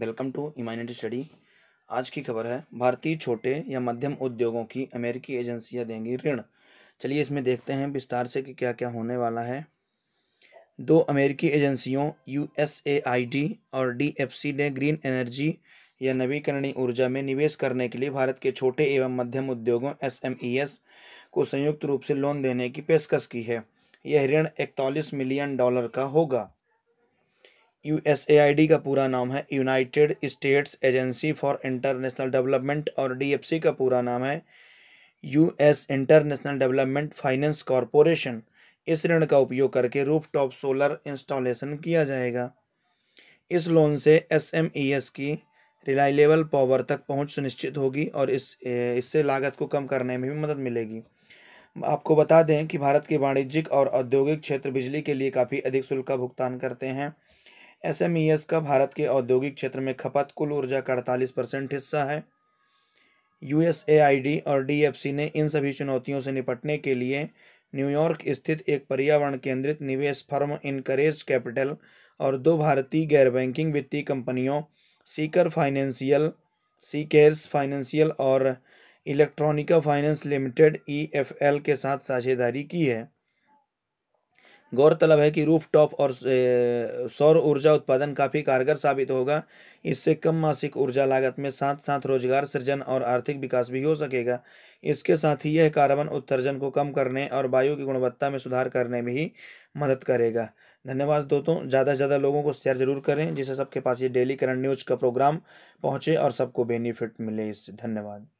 welcome to इमाइनेट study आज की खबर है भारतीय छोटे या मध्यम उद्योगों की अमेरिकी एजेंसियां देंगी ऋण चलिए इसमें देखते हैं विस्तार से कि क्या क्या होने वाला है दो अमेरिकी एजेंसियों यू और डी ने ग्रीन एनर्जी या नवीकरणीय ऊर्जा में निवेश करने के लिए भारत के छोटे एवं मध्यम उद्योगों एस e को संयुक्त रूप से लोन देने की पेशकश की है यह ऋण इकतालीस मिलियन डॉलर का होगा यू का पूरा नाम है United States Agency for International Development और सी का पूरा नाम है S International Development Finance Corporation इस ऋण का उपयोग करके रूफटॉप सोलर इंस्टॉलेशन किया जाएगा इस लोन से एस e की रिलायलेबल पावर तक पहुंच सुनिश्चित होगी और इस इससे लागत को कम करने में भी मदद मिलेगी आपको बता दें कि भारत के वाणिज्यिक और औद्योगिक क्षेत्र बिजली के लिए काफ़ी अधिक शुल्क का भुगतान करते हैं एसएमईएस का भारत के औद्योगिक क्षेत्र में खपत कुल ऊर्जा का अड़तालीस परसेंट हिस्सा है यूएसएआईडी और डीएफसी ने इन सभी चुनौतियों से निपटने के लिए न्यूयॉर्क स्थित एक पर्यावरण केंद्रित निवेश फर्म इनकरेज कैपिटल और दो भारतीय गैर बैंकिंग वित्तीय कंपनियों सीकर फाइनेंशियल सीकेर्स फाइनेंशियल और इलेक्ट्रॉनिका फाइनेंस लिमिटेड ई के साथ साझेदारी की है गौरतलब है कि रूफटॉप और सौर ऊर्जा उत्पादन काफ़ी कारगर साबित होगा इससे कम मासिक ऊर्जा लागत में साथ साथ रोजगार सृजन और आर्थिक विकास भी हो सकेगा इसके साथ ही यह कार्बन उत्सर्जन को कम करने और वायु की गुणवत्ता में सुधार करने में ही मदद करेगा धन्यवाद दोस्तों ज़्यादा से ज़्यादा लोगों को शेयर जरूर करें जिससे सबके पास ये डेली करंट न्यूज का प्रोग्राम पहुँचे और सबको बेनिफिट मिले इससे धन्यवाद